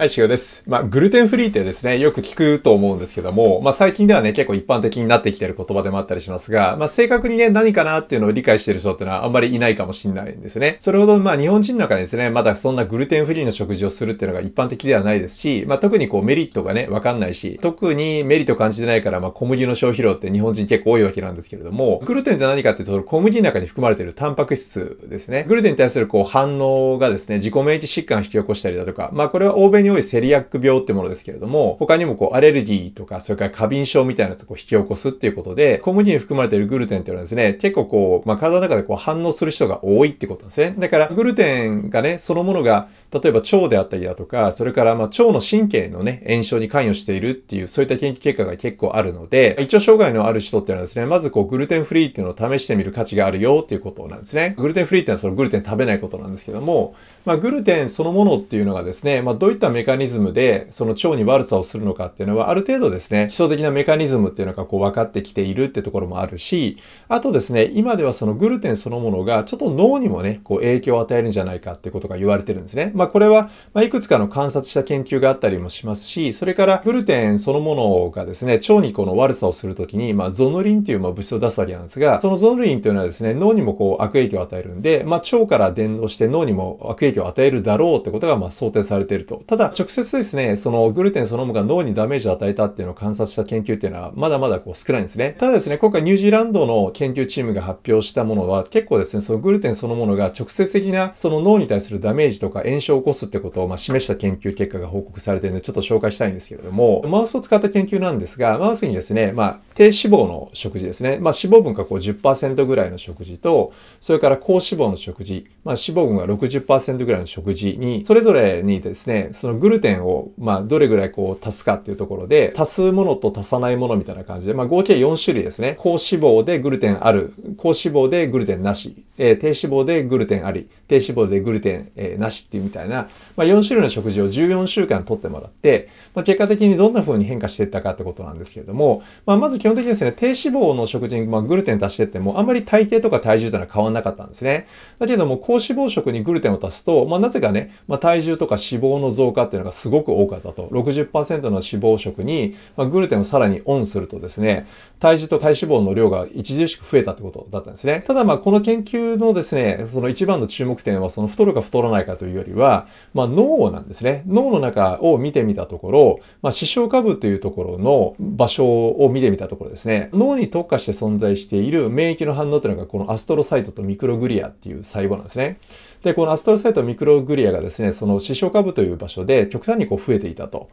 はい、しげです。まあ、グルテンフリーってですね、よく聞くと思うんですけども、まあ、最近ではね、結構一般的になってきてる言葉でもあったりしますが、まあ、正確にね、何かなっていうのを理解してる人ってのはあんまりいないかもしんないんですね。それほど、まあ、日本人の中でですね、まだそんなグルテンフリーの食事をするっていうのが一般的ではないですし、まあ、特にこうメリットがね、わかんないし、特にメリット感じてないから、まあ、小麦の消費量って日本人結構多いわけなんですけれども、グルテンって何かってその小麦の中に含まれてるタンパク質ですね。グルテンに対するこう反応がですね、自己免疫疾患を引き起こしたりだとか、まあ、これは欧米にに多いセリアック病ってものですけれども、他にもこうアレルギーとか、それから過敏症みたいなやつを引き起こすっていうことで、小麦に含まれているグルテンっていうのはですね、結構こう、まあ、体の中でこう反応する人が多いってことなんですね。だから、グルテンがね、そのものが、例えば腸であったりだとか、それからまあ腸の神経のね、炎症に関与しているっていう、そういった研究結果が結構あるので、一応障害のある人っていうのはですね、まずこうグルテンフリーっていうのを試してみる価値があるよっていうことなんですね。グルテンフリーっていうのはそのグルテン食べないことなんですけども、まあ、グルテンそのものっていうのがですね、まあ、どういったメメカニズムで、その腸に悪さをするのかっていうのは、ある程度ですね、基礎的なメカニズムっていうのがこう分かってきているってところもあるし、あとですね、今ではそのグルテンそのものが、ちょっと脳にもね、こう影響を与えるんじゃないかってことが言われてるんですね。まあこれは、まいくつかの観察した研究があったりもしますし、それからグルテンそのものがですね、腸にこの悪さをするときに、まあゾノリンっていうま物質を出すわけなんですが、そのゾノリンというのはですね、脳にもこう悪影響を与えるんで、まあ腸から伝導して脳にも悪影響を与えるだろうってことがま想定されていると。たただ、直接ですね、そのグルテンそのものが脳にダメージを与えたっていうのを観察した研究っていうのは、まだまだこう少ないんですね。ただですね、今回ニュージーランドの研究チームが発表したものは、結構ですね、そのグルテンそのものが直接的なその脳に対するダメージとか炎症を起こすってことを、まあ、示した研究結果が報告されてるので、ちょっと紹介したいんですけれども、マウスを使った研究なんですが、マウスにですね、まあ、低脂肪の食事ですね、まあ、脂肪分がこう10%ぐらいの食事と、それから高脂肪の食事、まあ、脂肪分が60%ぐらいの食事に、それぞれにですね、そののグルテンを、まあ、どれぐらいこう足すかっていうところで、足すものと足さないものみたいな感じで、まあ、合計4種類ですね。高脂肪でグルテンある、高脂肪でグルテンなし、えー、低脂肪でグルテンあり、低脂肪でグルテン、えー、なしっていうみたいな、まあ、4種類の食事を14週間とってもらって、まあ、結果的にどんな風に変化していったかってことなんですけれども、まあ、まず基本的にですね、低脂肪の食事に、まあ、グルテン足してっても、あんまり体型とか体重というのは変わんなかったんですね。だけども、高脂肪食にグルテンを足すと、まあ、なぜかね、まあ、体重とか脂肪の増加化っていうのがすごく多かったと。60%の脂肪食に、まあ、グルテンをさらにオンするとですね、体重と体脂肪の量が著しく増えたってことだったんですね。ただまあこの研究のですね、その一番の注目点はその太るか太らないかというよりは、まあ脳なんですね。脳の中を見てみたところ、まあ視床下部というところの場所を見てみたところですね、脳に特化して存在している免疫の反応というのがこのアストロサイトとミクログリアっていう細胞なんですね。で、このアストロサイトミクログリアがですね、その視床下部という場所で極端にこう増えていたと。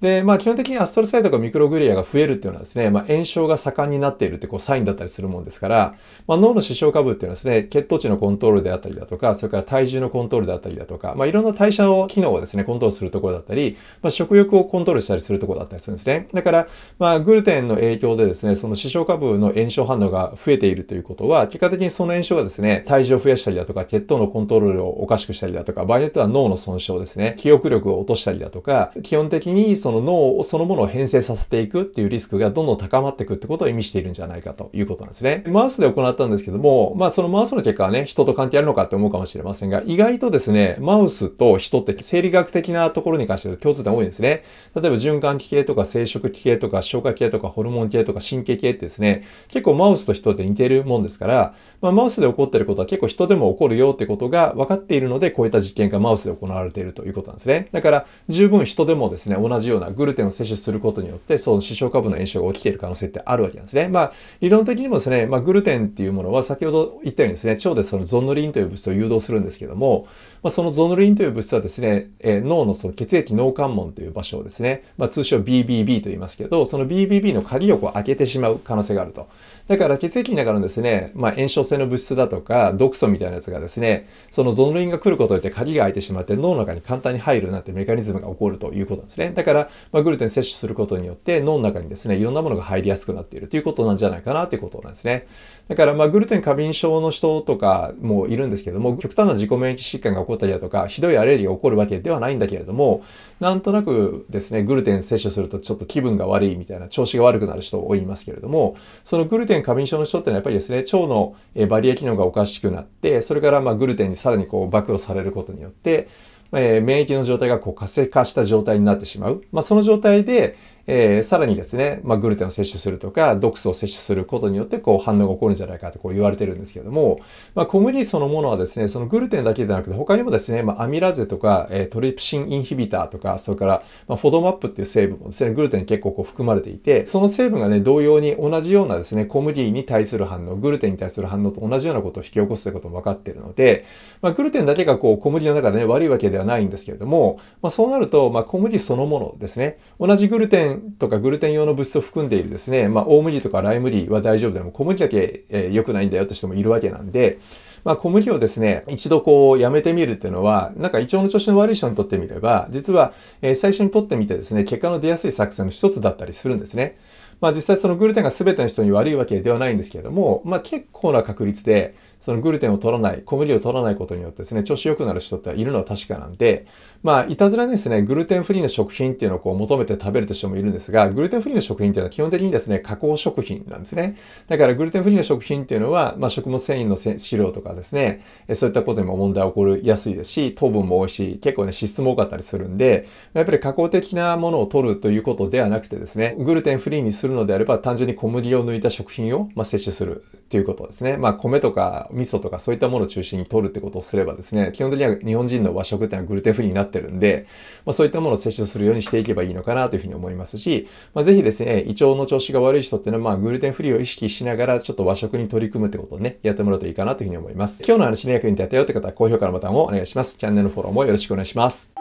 で、まあ基本的にアストロサイトがミクログリアが増えるっていうのはですね、まあ炎症が盛んになっているってこうサインだったりするもんですから、まあ脳の視床下部っていうのはですね、血糖値のコントロールであったりだとか、それから体重のコントロールであったりだとか、まあいろんな代謝を、機能をですね、コントロールするところだったり、まあ食欲をコントロールしたりするところだったりするんですね。だから、まあグルテンの影響でですね、その視床下部の炎症反応が増えているということは、結果的にその炎症がですね、体重を増やしたりだとか、血糖のコントロールをおかしくしたりだとか、場合によっては脳の損傷ですね、記憶力を落としたりだとか、基本的にそのその脳そのものを変性させていくっていうリスクがどんどん高まっていくってことを意味しているんじゃないかということなんですね。マウスで行ったんですけども、まあそのマウスの結果はね、人と関係あるのかって思うかもしれませんが、意外とですね、マウスと人って生理学的なところに関して共通点多いんですね。例えば循環器系とか生殖器系とか消化器系とかホルモン系とか神経系ってですね、結構マウスと人って似てるもんですから、まあマウスで起こってることは結構人でも起こるよってことが分かっているので、こういった実験がマウスで行われているということなんですね。だから十分人でもですね、同じようようなグルテンを摂取することによって、その視床下部の炎症が起きている可能性ってあるわけなんですね。まあ、理論的にもですね、まあ、グルテンっていうものは先ほど言ったようにですね、腸でそのゾノリンという物質を誘導するんですけども、まあ、そのゾノリンという物質はですね、えー、脳のその血液脳関門という場所をですね、まあ、通称 BBB と言いますけど、その BBB の鍵をこう開けてしまう可能性があると。だから血液の中のですね、まあ、炎症性の物質だとか、毒素みたいなやつがですね、そのゾノリンが来ることによって鍵が開いてしまって脳の中に簡単に入るなんてメカニズムが起こるということなんですね。だから、まあ、グルテン摂取することによって脳の中にですね、いろんなものが入りやすくなっているということなんじゃないかなということなんですね。だから、まあ、グルテン過敏症の人とかもいるんですけども、極端な自己免疫疾患が起こったりだとか、ひどいアレルギーが起こるわけではないんだけれども、なんとなくですね、グルテン摂取するとちょっと気分が悪いみたいな、調子が悪くなる人を言いますけれども、そのグルテン過敏症の人ってのはやっぱりですね、腸のバリア機能がおかしくなって、それからまあグルテンにさらにこう暴露されることによって、えー、免疫の状態がこう活性化した状態になってしまう。まあ、その状態で、えー、さらにですね、まあ、グルテンを摂取するとか、毒素を摂取することによって、こう、反応が起こるんじゃないかとこう言われてるんですけども、まあ、小麦そのものはですね、そのグルテンだけでなくて、他にもですね、まあ、アミラゼとか、えー、トリプシンインヒビターとか、それから、まあ、フォドマップっていう成分もですね、グルテン結構こう含まれていて、その成分がね、同様に同じようなですね、小麦に対する反応、グルテンに対する反応と同じようなことを引き起こすということも分かっているので、まあ、グルテンだけがこう、小麦の中でね、悪いわけではないんですけれども、まあ、そうなると、まあ、小麦そのものですね、同じグルテンとかグルテン用の物質を含んでいるですね、まあ、大麦とかライ麦は大丈夫でも、小麦だけ良、えー、くないんだよって人もいるわけなんで、まあ、小麦をですね、一度こうやめてみるっていうのは、なんか胃腸の調子の悪い人にとってみれば、実は、えー、最初にとってみてですね、結果の出やすい作戦の一つだったりするんですね。まあ実際そのグルテンが全ての人に悪いわけではないんですけれども、まあ結構な確率で、そのグルテンを取らない、小麦を取らないことによってですね、調子良くなる人っているのは確かなんで、まあ、いたずらにですね、グルテンフリーの食品っていうのをこう求めて食べるとし人もいるんですが、グルテンフリーの食品っていうのは基本的にですね、加工食品なんですね。だからグルテンフリーの食品っていうのは、まあ、食物繊維の飼料とかですね、そういったことにも問題起こりやすいですし、糖分も多いし、結構ね、脂質も多かったりするんで、やっぱり加工的なものを取るということではなくてですね、グルテンフリーにするのであれば、単純に小麦を抜いた食品を、まあ、摂取するということですね。まあ、米とか味噌とかそういったものを中心に取るってことをすればですね、基本的には日本人の和食ってのはグルテンフリーになってるんで、まあ、そういったものを摂取するようにしていけばいいのかなというふうに思いますし、まあ、ぜひですね、胃腸の調子が悪い人っていうのは、まあ、グルテンフリーを意識しながらちょっと和食に取り組むってことをね、やってもらうといいかなというふうに思います。今日の話の役に立たよって方は高評価のボタンをお願いします。チャンネルフォローもよろしくお願いします。